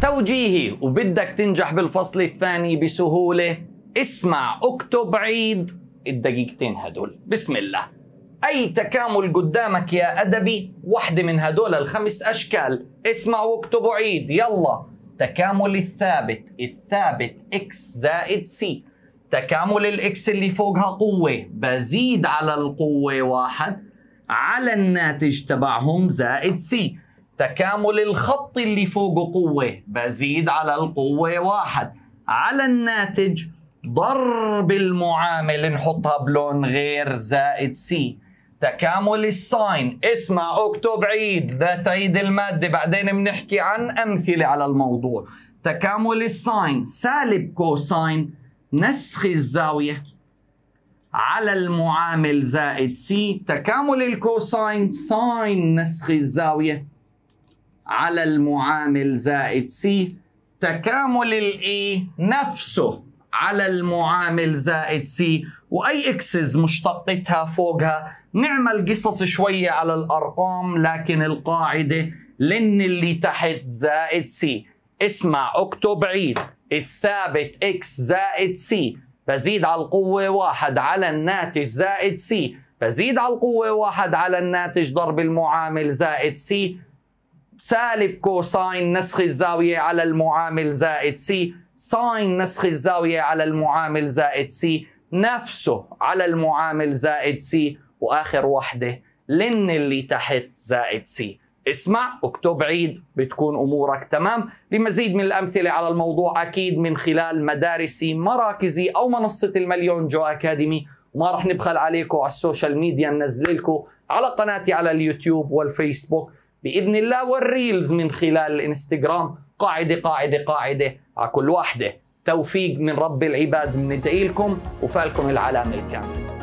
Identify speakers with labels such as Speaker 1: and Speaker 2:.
Speaker 1: توجيهي وبدك تنجح بالفصل الثاني بسهولة اسمع اكتب عيد الدقيقتين هدول بسم الله أي تكامل قدامك يا أدبي واحدة من هدول الخمس أشكال اسمع واكتب عيد يلا تكامل الثابت الثابت x زائد c تكامل الاكس اللي فوقها قوة بزيد على القوة واحد على الناتج تبعهم زائد سي تكامل الخط اللي فوقه قوة بزيد على القوة واحد على الناتج ضرب المعامل نحطها بلون غير زائد سي تكامل الساين اسمع اكتب عيد لا تعيد المادة بعدين بنحكي عن أمثلة على الموضوع تكامل الساين سالب كوساين نسخ الزاوية على المعامل زائد سي تكامل الكوساين ساين نسخ الزاوية على المعامل زائد سي تكامل الاي e نفسه على المعامل زائد سي واي اكسز مشتقتها فوقها نعمل قصص شويه على الارقام لكن القاعده لن اللي تحت زائد سي اسمع اكتب عيد الثابت اكس زائد سي بزيد على القوة واحد على الناتج زائد سي بزيد على القوة واحد على الناتج ضرب المعامل زائد سي سالب كوساين نسخ الزاوية على المعامل زائد سي ساين نسخ الزاوية على المعامل زائد سي نفسه على المعامل زائد سي وآخر وحدة لن اللي تحت زائد سي اسمع اكتب عيد بتكون امورك تمام لمزيد من الامثله على الموضوع اكيد من خلال مدارسي مراكزي او منصه المليون جو اكاديمي وما رح نبخل عليكم على السوشيال ميديا ننزل لكم على قناتي على اليوتيوب والفيسبوك باذن الله والريلز من خلال الانستغرام قاعده قاعده قاعده على كل واحده توفيق من رب العباد من لكم وفالكم العلامه الكامله